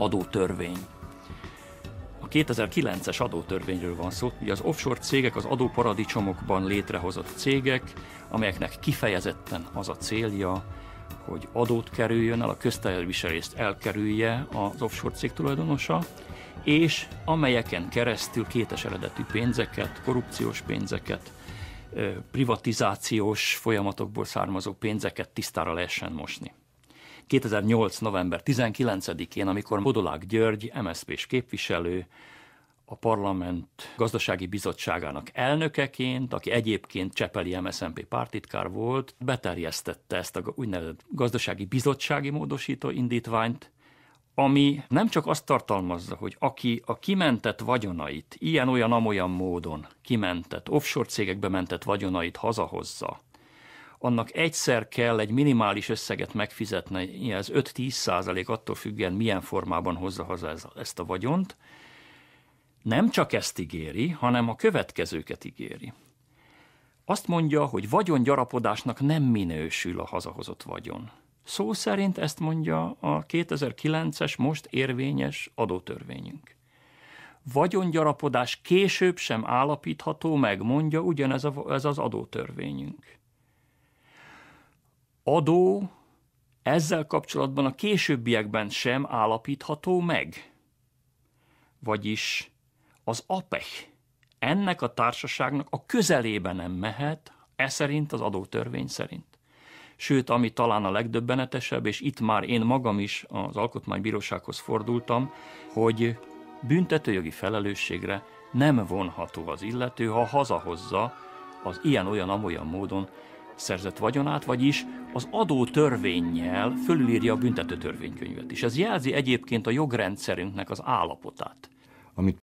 adótörvény. A 2009-es adótörvényről van szó, ugye az offshore cégek az adóparadicsomokban létrehozott cégek, amelyeknek kifejezetten az a célja, hogy adót kerüljön el, a közteljelviselést elkerülje az offshore cég tulajdonosa, és amelyeken keresztül kétes eredetű pénzeket, korrupciós pénzeket, privatizációs folyamatokból származó pénzeket tisztára lehessen mosni. 2008. november 19-én, amikor Bodolák György, mszp s képviselő, a parlament gazdasági bizottságának elnökeként, aki egyébként Csepeli MSZNP pártitkár volt, beterjesztette ezt a úgynevezett gazdasági bizottsági módosító indítványt, ami nem csak azt tartalmazza, hogy aki a kimentett vagyonait ilyen-olyan-amolyan módon kimentett, offshore cégekbe mentett vagyonait hazahozza, annak egyszer kell egy minimális összeget megfizetni, ez 5-10 százalék attól függően milyen formában hozza haza ezt a vagyont, nem csak ezt ígéri, hanem a következőket ígéri. Azt mondja, hogy vagyongyarapodásnak nem minősül a hazahozott vagyon. Szó szerint ezt mondja a 2009-es most érvényes adótörvényünk. Vagyongyarapodás később sem állapítható meg, mondja ugyanez a, ez az adótörvényünk adó ezzel kapcsolatban a későbbiekben sem állapítható meg. Vagyis az apeh ennek a társaságnak a közelébe nem mehet, e szerint az adótörvény szerint. Sőt, ami talán a legdöbbenetesebb, és itt már én magam is az Alkotmánybírósághoz fordultam, hogy büntetőjogi felelősségre nem vonható az illető, ha hazahozza az ilyen-olyan-amolyan módon szerzett vagyonát, vagyis az adó törvényjel fölülírja a büntető törvénykönyvet is. Ez jelzi egyébként a jogrendszerünknek az állapotát. Amit